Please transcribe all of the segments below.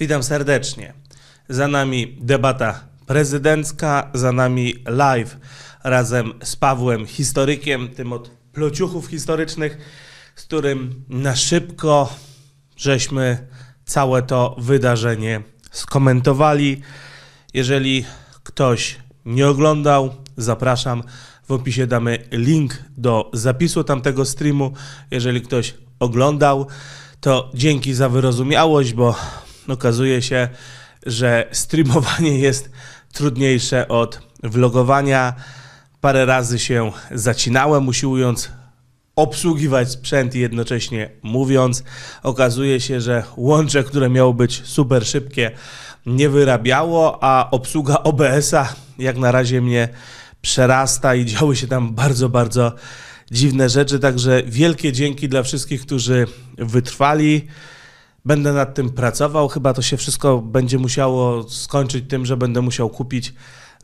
Witam serdecznie. Za nami debata prezydencka, za nami live razem z Pawłem Historykiem, tym od plociuchów historycznych, z którym na szybko żeśmy całe to wydarzenie skomentowali. Jeżeli ktoś nie oglądał, zapraszam. W opisie damy link do zapisu tamtego streamu. Jeżeli ktoś oglądał, to dzięki za wyrozumiałość, bo okazuje się, że streamowanie jest trudniejsze od vlogowania. Parę razy się zacinałem, usiłując obsługiwać sprzęt i jednocześnie mówiąc. Okazuje się, że łącze, które miało być super szybkie, nie wyrabiało, a obsługa OBS-a jak na razie mnie przerasta i działy się tam bardzo, bardzo dziwne rzeczy. Także wielkie dzięki dla wszystkich, którzy wytrwali. Będę nad tym pracował. Chyba to się wszystko będzie musiało skończyć tym, że będę musiał kupić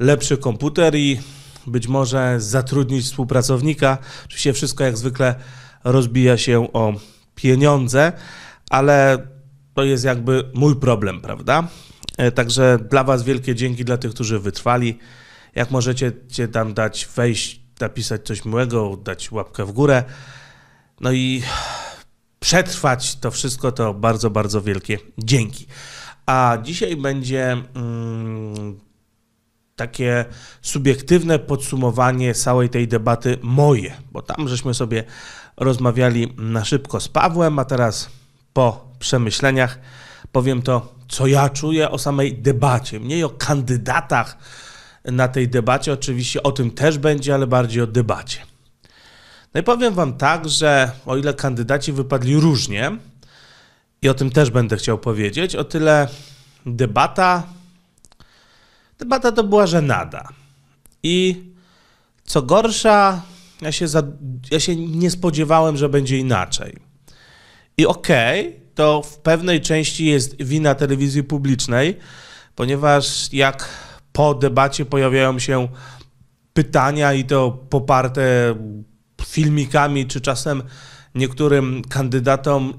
lepszy komputer i być może zatrudnić współpracownika. Oczywiście wszystko jak zwykle rozbija się o pieniądze, ale to jest jakby mój problem, prawda? E, także dla Was wielkie dzięki, dla tych, którzy wytrwali. Jak możecie cię tam dać wejść, napisać coś miłego, dać łapkę w górę. No i przetrwać to wszystko, to bardzo, bardzo wielkie dzięki. A dzisiaj będzie mm, takie subiektywne podsumowanie całej tej debaty moje, bo tam żeśmy sobie rozmawiali na szybko z Pawłem, a teraz po przemyśleniach powiem to, co ja czuję o samej debacie, mniej o kandydatach na tej debacie, oczywiście o tym też będzie, ale bardziej o debacie. No i powiem Wam tak, że o ile kandydaci wypadli różnie, i o tym też będę chciał powiedzieć, o tyle debata, debata to była żenada. I co gorsza, ja się, za, ja się nie spodziewałem, że będzie inaczej. I okej, okay, to w pewnej części jest wina telewizji publicznej, ponieważ jak po debacie pojawiają się pytania i to poparte filmikami, czy czasem niektórym kandydatom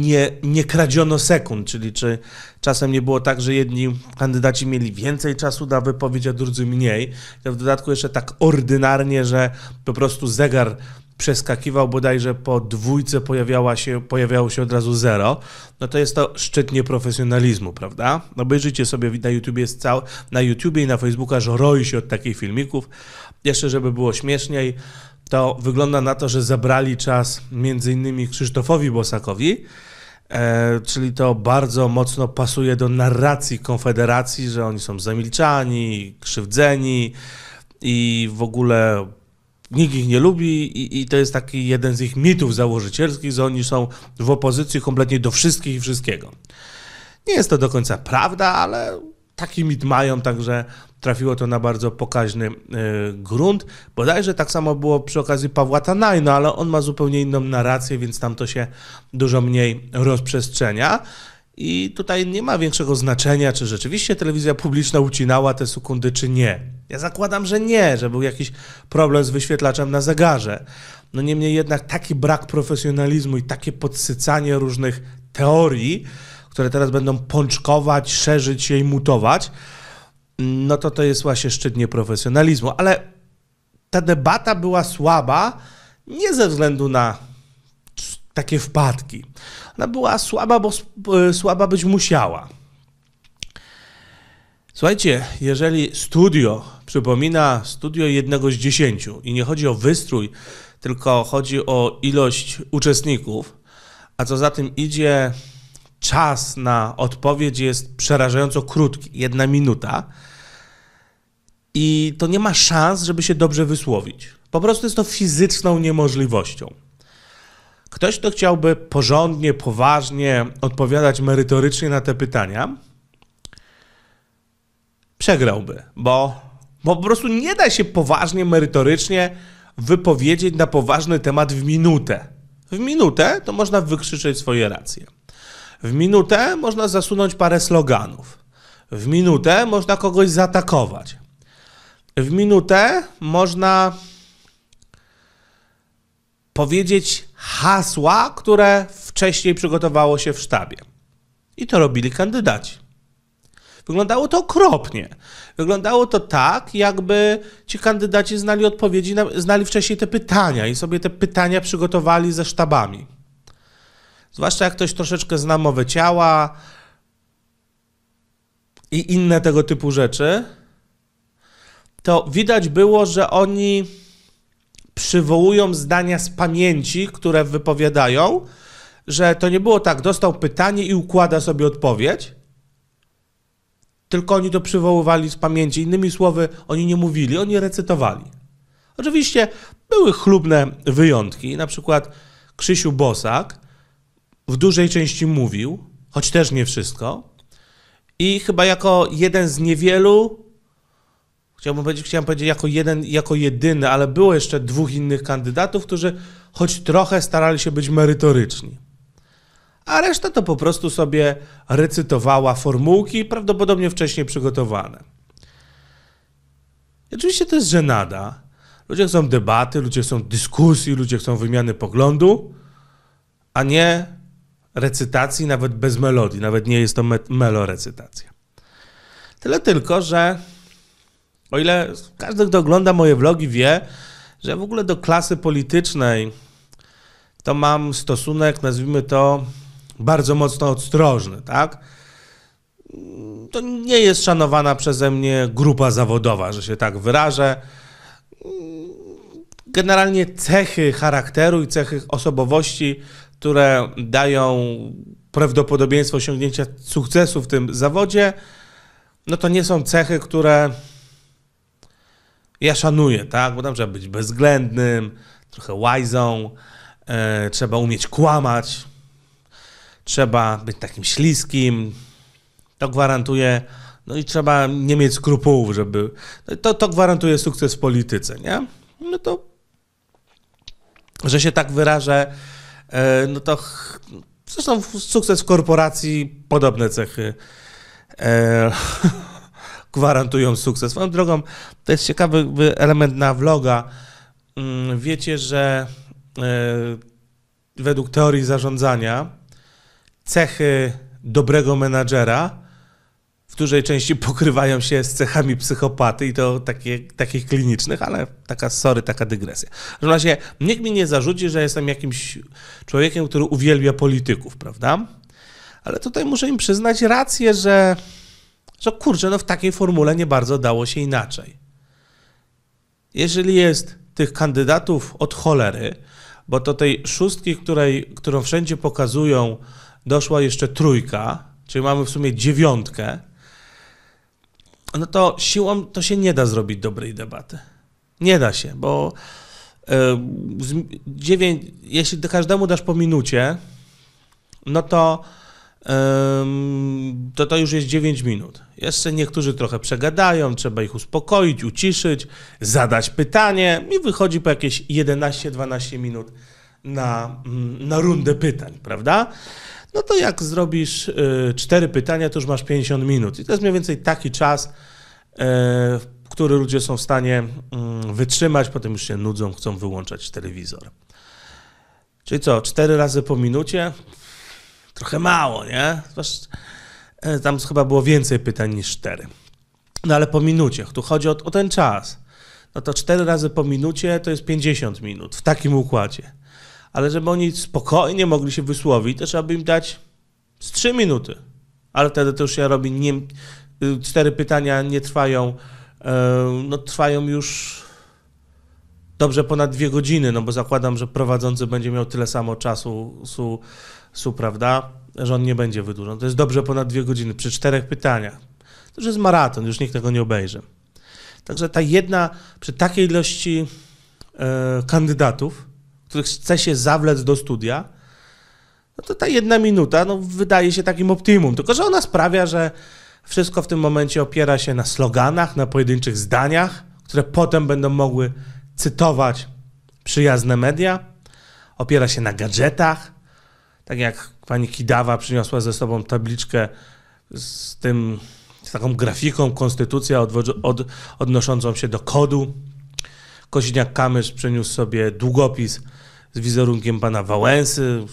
nie, nie kradziono sekund, czyli czy czasem nie było tak, że jedni kandydaci mieli więcej czasu na wypowiedź, a drudzy mniej. W dodatku jeszcze tak ordynarnie, że po prostu zegar przeskakiwał bodajże po dwójce pojawiała się, pojawiało się od razu zero, no to jest to szczyt nieprofesjonalizmu, prawda? No obejrzyjcie sobie na YouTube jest cały, na YouTubie i na Facebooka, że roi się od takich filmików. Jeszcze, żeby było śmieszniej, to wygląda na to, że zabrali czas między innymi Krzysztofowi Bosakowi, e, czyli to bardzo mocno pasuje do narracji Konfederacji, że oni są zamilczani, krzywdzeni i w ogóle nikt ich nie lubi i, i, to jest taki jeden z ich mitów założycielskich, że oni są w opozycji kompletnie do wszystkich i wszystkiego. Nie jest to do końca prawda, ale taki mit mają, także trafiło to na bardzo pokaźny e, grunt. Bodajże tak samo było przy okazji Pawła Tanajna, ale on ma zupełnie inną narrację, więc tam to się dużo mniej rozprzestrzenia. I tutaj nie ma większego znaczenia, czy rzeczywiście telewizja publiczna ucinała te sekundy, czy nie. Ja zakładam, że nie, że był jakiś problem z wyświetlaczem na zegarze. No niemniej jednak taki brak profesjonalizmu i takie podsycanie różnych teorii, które teraz będą pączkować, szerzyć się i mutować, no to to jest właśnie szczyt nieprofesjonalizmu. Ale ta debata była słaba nie ze względu na takie wpadki. Ona była słaba, bo e, słaba być musiała. Słuchajcie, jeżeli studio przypomina studio jednego z dziesięciu i nie chodzi o wystrój, tylko chodzi o ilość uczestników, a co za tym idzie, czas na odpowiedź jest przerażająco krótki, jedna minuta. I to nie ma szans, żeby się dobrze wysłowić. Po prostu jest to fizyczną niemożliwością. Ktoś, kto chciałby porządnie, poważnie odpowiadać merytorycznie na te pytania, przegrałby, bo, bo po prostu nie da się poważnie, merytorycznie wypowiedzieć na poważny temat w minutę. W minutę to można wykrzyczeć swoje racje. W minutę można zasunąć parę sloganów. W minutę można kogoś zaatakować. W minutę można powiedzieć hasła, które wcześniej przygotowało się w sztabie. I to robili kandydaci. Wyglądało to okropnie. Wyglądało to tak, jakby ci kandydaci znali odpowiedzi, znali wcześniej te pytania i sobie te pytania przygotowali ze sztabami. Zwłaszcza jak ktoś troszeczkę zna mowę ciała i inne tego typu rzeczy, to widać było, że oni przywołują zdania z pamięci, które wypowiadają, że to nie było tak, dostał pytanie i układa sobie odpowiedź, tylko oni to przywoływali z pamięci. Innymi słowy, oni nie mówili, oni recytowali. Oczywiście były chlubne wyjątki, na przykład Krzysiu Bosak w dużej części mówił, choć też nie wszystko. I chyba jako jeden z niewielu, chciałbym powiedzieć, chciałbym powiedzieć jako jeden, jako jedyny, ale było jeszcze dwóch innych kandydatów, którzy choć trochę starali się być merytoryczni. A reszta to po prostu sobie recytowała formułki, prawdopodobnie wcześniej przygotowane. I oczywiście to jest żenada. Ludzie chcą debaty, ludzie chcą dyskusji, ludzie chcą wymiany poglądu, a nie recytacji, nawet bez melodii, nawet nie jest to me- melorecytacja. Tyle tylko, że o ile każdy, kto ogląda moje vlogi, wie, że w ogóle do klasy politycznej to mam stosunek, nazwijmy to, bardzo mocno ostrożny, tak? To nie jest szanowana przeze mnie grupa zawodowa, że się tak wyrażę. Generalnie cechy charakteru i cechy osobowości które dają prawdopodobieństwo osiągnięcia sukcesu w tym zawodzie, no to nie są cechy, które ja szanuję, tak? Bo tam trzeba być bezwzględnym, trochę łajzą, yy, e, trzeba umieć kłamać, trzeba być takim śliskim, to gwarantuje, no i trzeba nie mieć skrupułów, żeby, no to, to gwarantuje sukces w polityce, nie? No to, że się tak wyrażę, E, no to zresztą sukces w korporacji, podobne cechy e, gwarantują sukces. Swoją drogą, to jest ciekawy element na vloga. Mm, wiecie, że e, według teorii zarządzania cechy dobrego menadżera w dużej części pokrywają się z cechami psychopaty i to takie, takich klinicznych, ale taka, sorry, taka dygresja. W każdym razie nikt mi nie zarzuci, że jestem jakimś człowiekiem, który uwielbia polityków, prawda? Ale tutaj muszę im przyznać rację, że, że kurczę, no w takiej formule nie bardzo dało się inaczej. Jeżeli jest tych kandydatów od cholery, bo do tej szóstki, której, którą wszędzie pokazują, doszła jeszcze trójka, czyli mamy w sumie dziewiątkę, no to siłą to się nie da zrobić dobrej debaty. Nie da się, bo y, dziewięć, jeśli każdemu dasz po minucie, no to, y, to to już jest 9 minut. Jeszcze niektórzy trochę przegadają, trzeba ich uspokoić, uciszyć, zadać pytanie i wychodzi po jakieś 11-12 minut na, mm, na rundę pytań, prawda? no to jak zrobisz e, cztery pytania, to już masz 50 minut. I to jest mniej więcej taki czas, e, który ludzie są w stanie mm, wytrzymać, potem już się nudzą, chcą wyłączać telewizor. Czyli co, cztery razy po minucie? Trochę mało, nie? E, tam chyba było więcej pytań niż cztery. No ale po minucie, tu chodzi o, o ten czas. No to cztery razy po minucie to jest 50 minut w takim układzie ale żeby oni spokojnie mogli się wysłowić, to trzeba by im dać z 3 minuty. Ale wtedy to już ja robię, nie, y, cztery pytania nie trwają, y, no trwają już dobrze ponad dwie godziny, no bo zakładam, że prowadzący będzie miał tyle samo czasu, su, su prawda, że on nie będzie wydłużony. To jest dobrze ponad dwie godziny przy czterech pytaniach. To już jest maraton, już nikt tego nie obejrzy. Także ta jedna, przy takiej ilości y, kandydatów, który chce się zawlec do studia, no to ta jedna minuta no, wydaje się takim optimum. Tylko, że ona sprawia, że wszystko w tym momencie opiera się na sloganach, na pojedynczych zdaniach, które potem będą mogły cytować przyjazne media. Opiera się na gadżetach. Tak jak pani Kidawa przyniosła ze sobą tabliczkę z tym, z taką grafiką konstytucja od, odnoszącą się do kodu. koziniak kamysz przyniósł sobie długopis z wizerunkiem pana Wałęsy,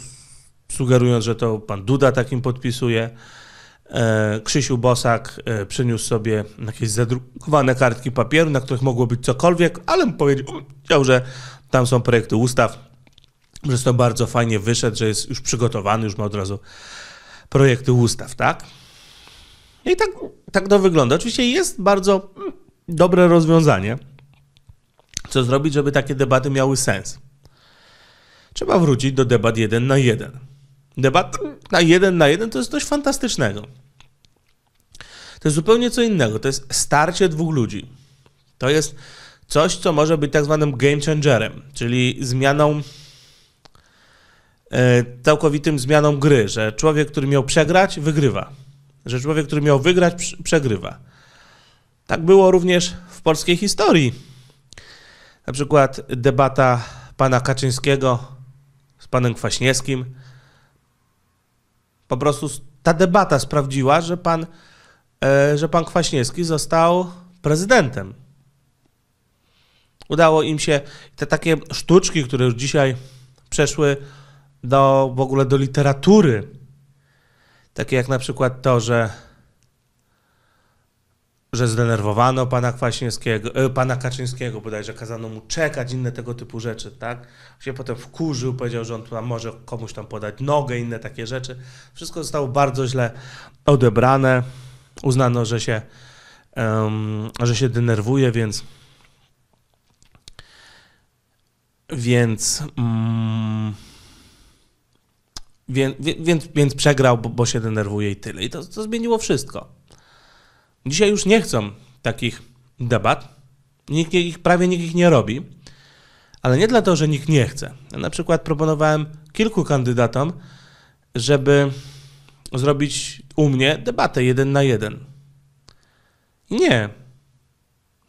sugerując, że to pan Duda takim podpisuje. E, Krzysiu Bosak e, przyniósł sobie jakieś zadrukowane kartki papieru, na których mogło być cokolwiek, ale powiedział, że tam są projekty ustaw, że to bardzo fajnie wyszedł, że jest już przygotowany, już ma od razu projekty ustaw, tak? I tak, tak to wygląda. Oczywiście jest bardzo mm, dobre rozwiązanie, co zrobić, żeby takie debaty miały sens trzeba wrócić do debat jeden na jeden. Debat na jeden na jeden to jest coś fantastycznego. To jest zupełnie co innego. To jest starcie dwóch ludzi. To jest coś, co może być tak zwanym game changerem, czyli zmianą, e, całkowitym zmianą gry, że człowiek, który miał przegrać, wygrywa. Że człowiek, który miał wygrać, przegrywa. Tak było również w polskiej historii. Na przykład debata pana Kaczyńskiego z panem Kwaśniewskim. Po prostu ta debata sprawdziła, że pan, e, że pan Kwaśniewski został prezydentem. Udało im się te takie sztuczki, które już dzisiaj przeszły do, w ogóle do literatury, takie jak na przykład to, że że zdenerwowano pana Kwaśniewskiego, e, pana Kaczyńskiego bodajże, kazano mu czekać, inne tego typu rzeczy, tak? Się potem wkurzył, powiedział, że on tam może komuś tam podać nogę, inne takie rzeczy. Wszystko zostało bardzo źle odebrane. Uznano, że się, um, że się denerwuje, więc więc um, mm, więc, więc, więc przegrał, bo, bo się denerwuje i tyle. I to, to zmieniło wszystko. Dzisiaj już nie chcą takich debat. Nikt ich, prawie nikt ich nie robi, ale nie dlatego, że nikt nie chce. Ja na przykład proponowałem kilku kandydatom, żeby zrobić u mnie debatę jeden na jeden. Nie.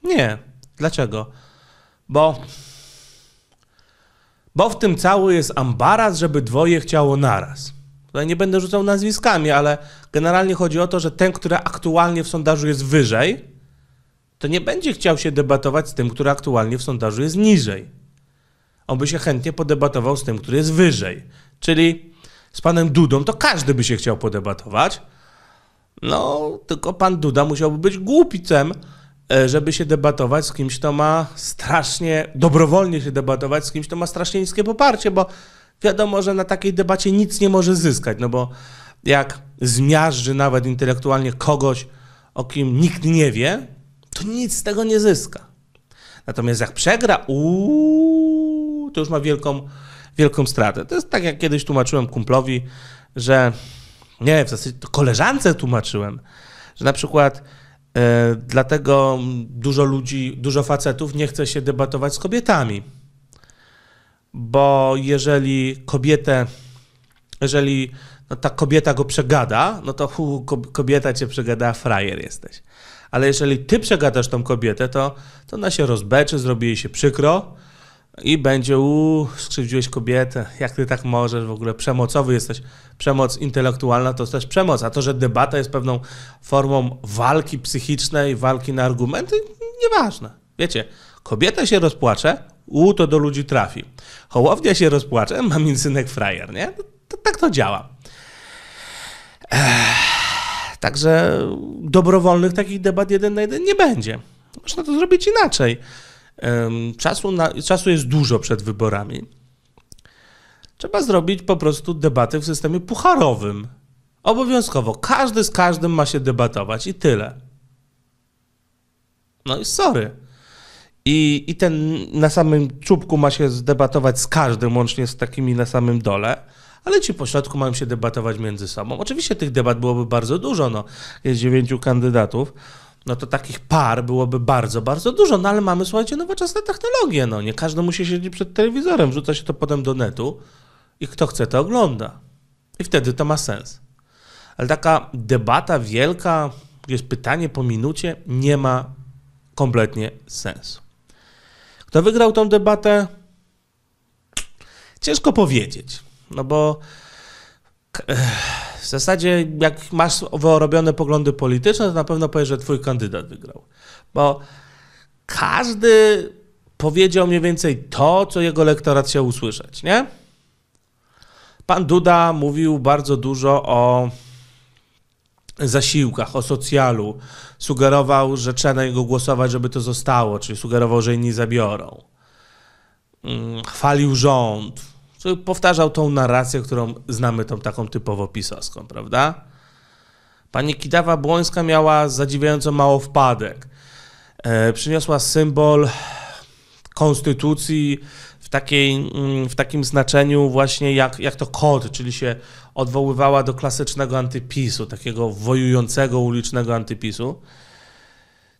Nie. Dlaczego? Bo, bo w tym cały jest ambaraz, żeby dwoje chciało naraz. Tutaj no nie będę rzucał nazwiskami, ale generalnie chodzi o to, że ten, który aktualnie w sondażu jest wyżej, to nie będzie chciał się debatować z tym, który aktualnie w sondażu jest niżej. On by się chętnie podebatował z tym, który jest wyżej. Czyli z panem Dudą to każdy by się chciał podebatować. No, tylko pan Duda musiałby być głupicem, e, żeby się debatować z kimś, kto ma strasznie, dobrowolnie się debatować z kimś, kto ma strasznie niskie poparcie, bo wiadomo, że na takiej debacie nic nie może zyskać, no bo jak zmiażdży nawet intelektualnie kogoś, o kim nikt nie wie, to nic z tego nie zyska. Natomiast jak przegra, uuu, to już ma wielką, wielką stratę. To jest tak, jak kiedyś tłumaczyłem kumplowi, że nie, w zasadzie to koleżance tłumaczyłem, że na przykład e, dlatego dużo ludzi, dużo facetów nie chce się debatować z kobietami bo jeżeli kobietę, jeżeli no, ta kobieta go przegada, no to hu, kobieta cię przegada, frajer jesteś. Ale jeżeli ty przegadasz tą kobietę, to, to ona się rozbeczy, zrobi jej się przykro i będzie, u, skrzywdziłeś kobietę, jak ty tak możesz, w ogóle przemocowy jesteś. Przemoc intelektualna to też przemoc, a to, że debata jest pewną formą walki psychicznej, walki na argumenty, nieważne. Wiecie, kobieta się rozpłacze, u, to do ludzi trafi. Hołownia się rozpłacze, mam synek frajer, nie? tak to działa. Także dobrowolnych takich debat jeden na jeden nie będzie. Można to zrobić inaczej. Czasu, na, czasu jest dużo przed wyborami. Trzeba zrobić po prostu debaty w systemie pucharowym. Obowiązkowo. Każdy z każdym ma się debatować i tyle. No i sorry. I, I ten na samym czubku ma się zdebatować z każdym, łącznie z takimi na samym dole ale ci pośrodku mają się debatować między sobą. Oczywiście tych debat byłoby bardzo dużo, no, jest dziewięciu kandydatów, no to takich par byłoby bardzo, bardzo dużo, no ale mamy, słuchajcie, nowoczesne technologie, no nie każdy musi siedzieć przed telewizorem, wrzuca się to potem do netu i kto chce, to ogląda. I wtedy to ma sens. Ale taka debata wielka, jest pytanie po minucie, nie ma kompletnie sensu. Kto wygrał tą debatę? Ciężko powiedzieć, no bo w zasadzie jak masz wyrobione poglądy polityczne, to na pewno powiesz, że twój kandydat wygrał. Bo każdy powiedział mniej więcej to, co jego lektorat chciał usłyszeć, nie? Pan Duda mówił bardzo dużo o zasiłkach, o socjalu. Sugerował, że trzeba na niego głosować, żeby to zostało, czyli sugerował, że inni zabiorą. Mm, chwalił rząd. Czyli powtarzał tą narrację, którą znamy, tą taką typowo pisowską, prawda? Pani Kidawa-Błońska miała zadziwiająco mało wpadek. E, przyniosła symbol konstytucji takiej, mm, w takim znaczeniu właśnie jak, jak to kod, czyli się odwoływała do klasycznego antypisu, takiego wojującego ulicznego antypisu,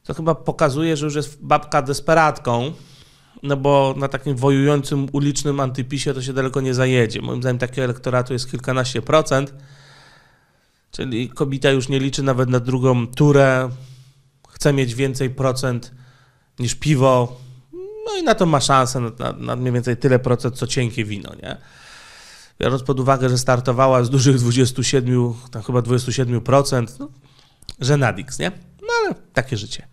to chyba pokazuje, że już jest babka desperatką, no bo na takim wojującym ulicznym antypisie to się daleko nie zajedzie. Moim zdaniem takiego elektoratu jest kilkanaście procent, czyli kobieta już nie liczy nawet na drugą turę, chce mieć więcej procent niż piwo, no i na to ma szansę na, na mniej więcej tyle procent, co cienkie wino, nie? Biorąc pod uwagę, że startowała z dużych 27, tam chyba 27%, no, że Nadix, nie? No ale takie życie.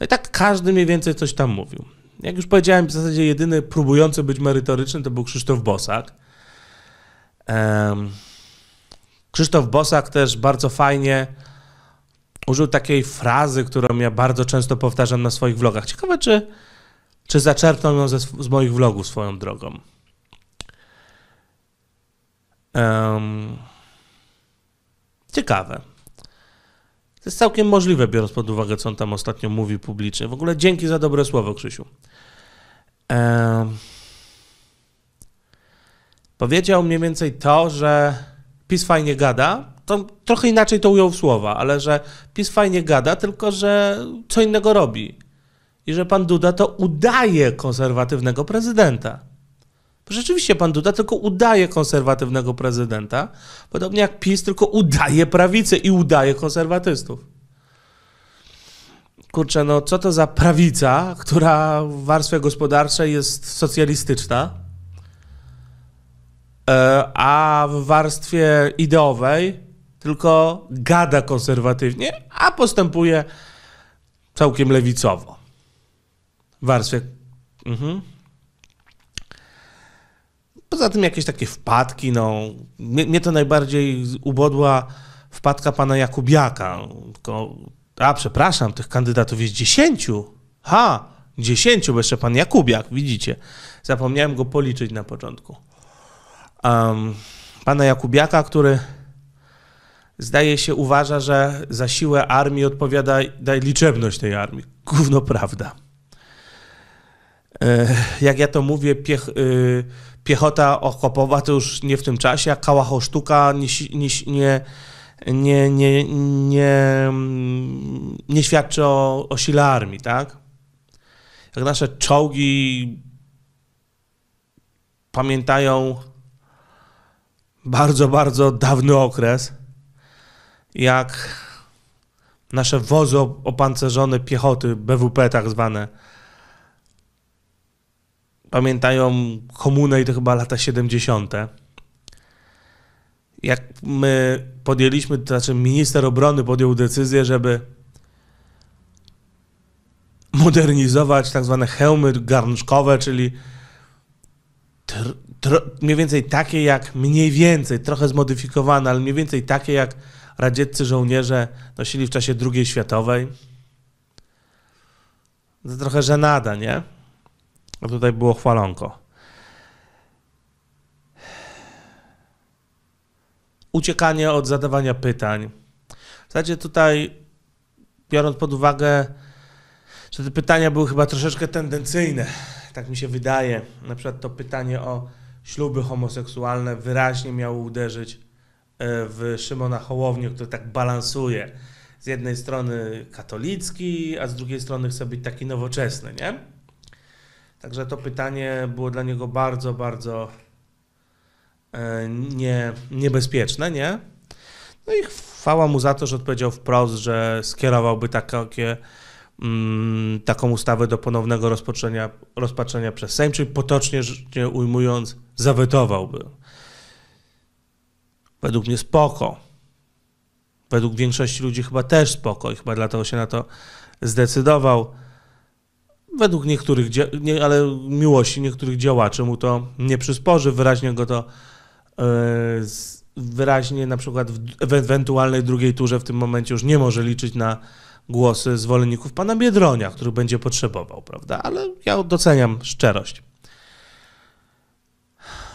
No i tak każdy mniej więcej coś tam mówił. Jak już powiedziałem, w zasadzie jedyny próbujący być merytoryczny to był Krzysztof Bosak. Um, Krzysztof Bosak też bardzo fajnie użył takiej frazy, którą ja bardzo często powtarzam na swoich vlogach. Ciekawe, czy czy zaczerpnął ją ze, z moich vlogów swoją drogą. Um, ciekawe. To jest całkiem możliwe, biorąc pod uwagę, co on tam ostatnio mówi publicznie. W ogóle dzięki za dobre słowo, Krzysiu. Um, powiedział mniej więcej to, że PiS fajnie gada. To trochę inaczej to ujął w słowa, ale że PiS fajnie gada, tylko że co innego robi i że pan Duda to udaje konserwatywnego prezydenta. Bo rzeczywiście pan Duda tylko udaje konserwatywnego prezydenta, podobnie jak PiS tylko udaje prawicę i udaje konserwatystów. Kurczę, no co to za prawica, która w warstwie gospodarczej jest socjalistyczna, e, a w warstwie ideowej tylko gada konserwatywnie, a postępuje całkiem lewicowo warstwie. Mhm. Poza tym jakieś takie wpadki, no. Mnie, mnie to najbardziej ubodła wpadka pana Jakubiaka. Tylko, a, przepraszam, tych kandydatów jest dziesięciu. Ha, dziesięciu, bo jeszcze pan Jakubiak, widzicie. Zapomniałem go policzyć na początku. Um, pana Jakubiaka, który zdaje się uważa, że za siłę armii odpowiada liczebność tej armii. Gówno prawda. E, jak ja to mówię, piech, y, piechota okopowa to już nie w tym czasie, a kałacho sztuka nie, nie, nie, nie, nie, nie świadczy o, o sile armii, tak? Jak nasze czołgi pamiętają bardzo, bardzo dawny okres, jak nasze wozy opancerzone piechoty, BWP tak zwane, pamiętają komunę i to chyba lata 70. Jak my podjęliśmy, to znaczy minister obrony podjął decyzję, żeby modernizować tak zwane hełmy garnczkowe, czyli tr, tr, mniej więcej takie jak, mniej więcej, trochę zmodyfikowane, ale mniej więcej takie jak radzieccy żołnierze nosili w czasie II światowej. To trochę żenada, nie? A no tutaj było chwalonko. Uciekanie od zadawania pytań. W zasadzie tutaj, biorąc pod uwagę, że te pytania były chyba troszeczkę tendencyjne, tak mi się wydaje. Na przykład to pytanie o śluby homoseksualne wyraźnie miało uderzyć e, w Szymona Hołownię, który tak balansuje. Z jednej strony katolicki, a z drugiej strony chce być taki nowoczesny, nie? Także to pytanie było dla niego bardzo, bardzo e, nie, niebezpieczne, nie? No i chwała mu za to, że odpowiedział wprost, że skierowałby takie, mm, taką ustawę do ponownego rozpatrzenia, rozpatrzenia przez Sejm, czyli potocznie ujmując, zawetowałby. Według mnie spoko. Według większości ludzi chyba też spoko i chyba dlatego się na to zdecydował według niektórych, nie, ale miłości niektórych działaczy mu to nie przysporzy, wyraźnie go to yy, wyraźnie na przykład w, w ewentualnej drugiej turze w tym momencie już nie może liczyć na głosy zwolenników pana Biedronia, których będzie potrzebował, prawda? Ale ja doceniam szczerość.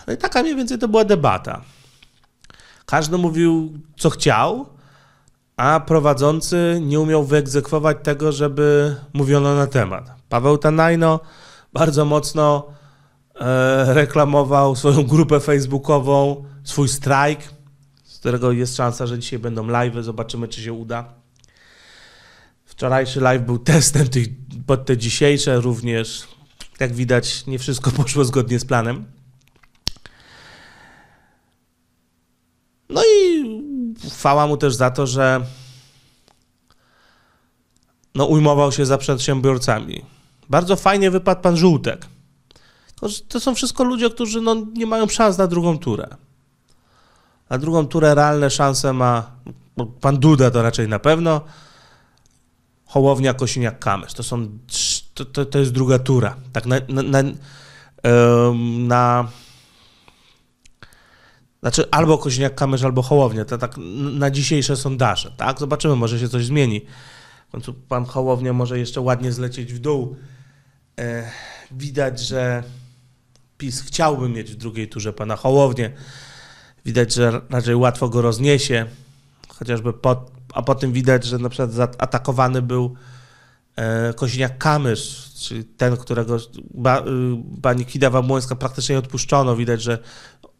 No i taka mniej więcej to była debata. Każdy mówił, co chciał, a prowadzący nie umiał wyegzekwować tego, żeby mówiono na temat. Paweł Tanajno bardzo mocno e, reklamował swoją grupę facebookową, swój strajk, z którego jest szansa, że dzisiaj będą live'y, zobaczymy czy się uda. Wczorajszy live był testem tych, pod te dzisiejsze również. Jak widać, nie wszystko poszło zgodnie z planem. No i chwała mu też za to, że no, ujmował się za przedsiębiorcami bardzo fajnie wypadł pan Żółtek. To są wszystko ludzie, którzy no, nie mają szans na drugą turę. Na drugą turę realne szanse ma no, pan Duda to raczej na pewno, Hołownia, Kosiniak, Kamysz. To są, to, to, to jest druga tura. Tak na, na, na, na znaczy albo Koźniak Kamysz, albo Hołownia. To tak na dzisiejsze sondaże, tak? Zobaczymy, może się coś zmieni. W końcu pan Hołownia może jeszcze ładnie zlecieć w dół E, widać, że PiS chciałby mieć w drugiej turze pana Hołownię. Widać, że raczej łatwo go rozniesie, chociażby po, a potem widać, że na przykład zaatakowany był e, Koziniak kamysz czyli ten, którego y, pani Kida błońska praktycznie odpuszczono. Widać, że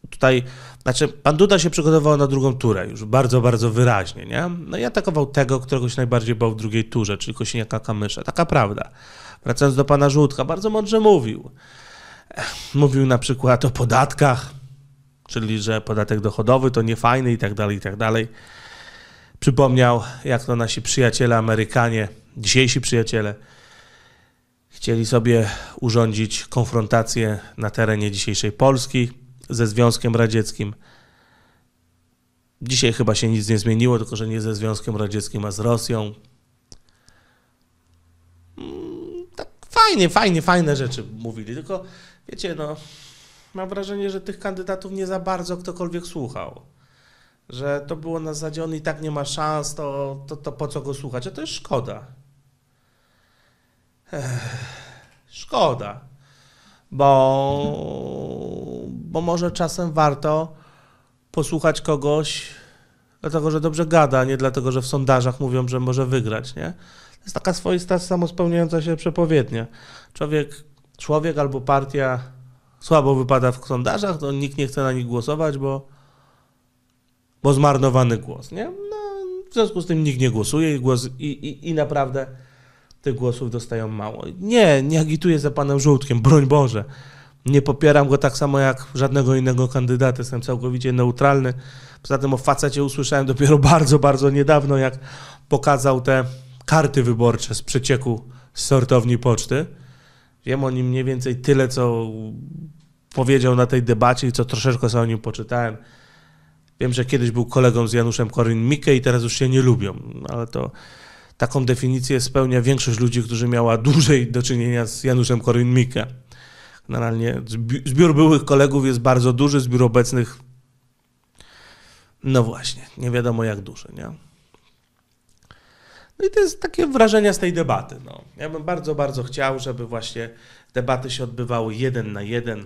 tutaj, znaczy pan Duda się przygotował na drugą turę już bardzo, bardzo wyraźnie, nie? No i atakował tego, którego się najbardziej bał w drugiej turze, czyli Kosiniaka Kamysza. Taka prawda. Wracając do pana Żółtka, bardzo mądrze mówił. Mówił na przykład o podatkach, czyli że podatek dochodowy to niefajny i tak dalej, i tak dalej. Przypomniał, jak to nasi przyjaciele Amerykanie, dzisiejsi przyjaciele, chcieli sobie urządzić konfrontację na terenie dzisiejszej Polski ze Związkiem Radzieckim. Dzisiaj chyba się nic nie zmieniło, tylko że nie ze Związkiem Radzieckim, a z Rosją. Mm, tak fajnie, fajnie, fajne rzeczy mówili, tylko wiecie, no, mam wrażenie, że tych kandydatów nie za bardzo ktokolwiek słuchał. Że to było na zasadzie, on i tak nie ma szans, to, to, to po co go słuchać? A to jest szkoda. Ech, szkoda, bo bo może czasem warto posłuchać kogoś, dlatego że dobrze gada, nie dlatego że w sondażach mówią, że może wygrać, nie? To jest taka swoista, samospełniająca się przepowiednia. Człowiek, człowiek albo partia słabo wypada w sondażach, to nikt nie chce na nich głosować, bo, bo zmarnowany głos, nie? No, w związku z tym nikt nie głosuje i, głos, i, i, i naprawdę tych głosów dostają mało. Nie, nie agituję za panem Żółtkiem, broń Boże. Nie popieram go tak samo jak żadnego innego kandydata. Jestem całkowicie neutralny. Poza tym o facecie usłyszałem dopiero bardzo, bardzo niedawno, jak pokazał te karty wyborcze z przecieku z sortowni poczty. Wiem o nim mniej więcej tyle, co powiedział na tej debacie i co troszeczkę sobie o nim poczytałem. Wiem, że kiedyś był kolegą z Januszem Korwin-Mikke i teraz już się nie lubią, ale to taką definicję spełnia większość ludzi, którzy miała dłużej do czynienia z Januszem Korwin-Mikke. Generalnie zbiór byłych kolegów jest bardzo duży, zbiór obecnych, no właśnie, nie wiadomo jak duży, nie? No i to jest takie wrażenia z tej debaty. No. Ja bym bardzo, bardzo chciał, żeby właśnie debaty się odbywały jeden na jeden.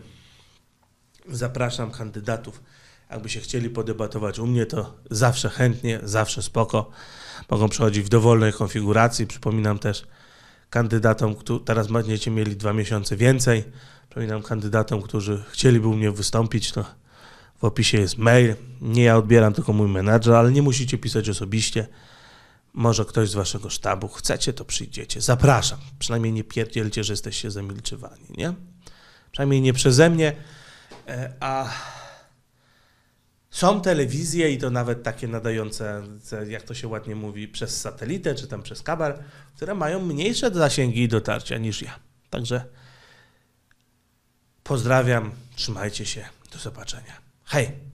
Zapraszam kandydatów. Jakby się chcieli podebatować u mnie, to zawsze chętnie, zawsze spoko. Mogą przechodzić w dowolnej konfiguracji. Przypominam też, kandydatom, którzy teraz będziecie mieli dwa miesiące więcej. Przypominam, kandydatom, którzy chcieliby u mnie wystąpić, to w opisie jest mail. Nie ja odbieram, tylko mój menadżer, ale nie musicie pisać osobiście. Może ktoś z waszego sztabu chcecie, to przyjdziecie. Zapraszam. Przynajmniej nie pierdzielcie, że jesteście zamilczywani, nie? Przynajmniej nie przeze mnie, e, a są telewizje i to nawet takie nadające, jak to się ładnie mówi, przez satelitę czy tam przez kabel, które mają mniejsze zasięgi i dotarcia niż ja. Także pozdrawiam, trzymajcie się, do zobaczenia. Hej!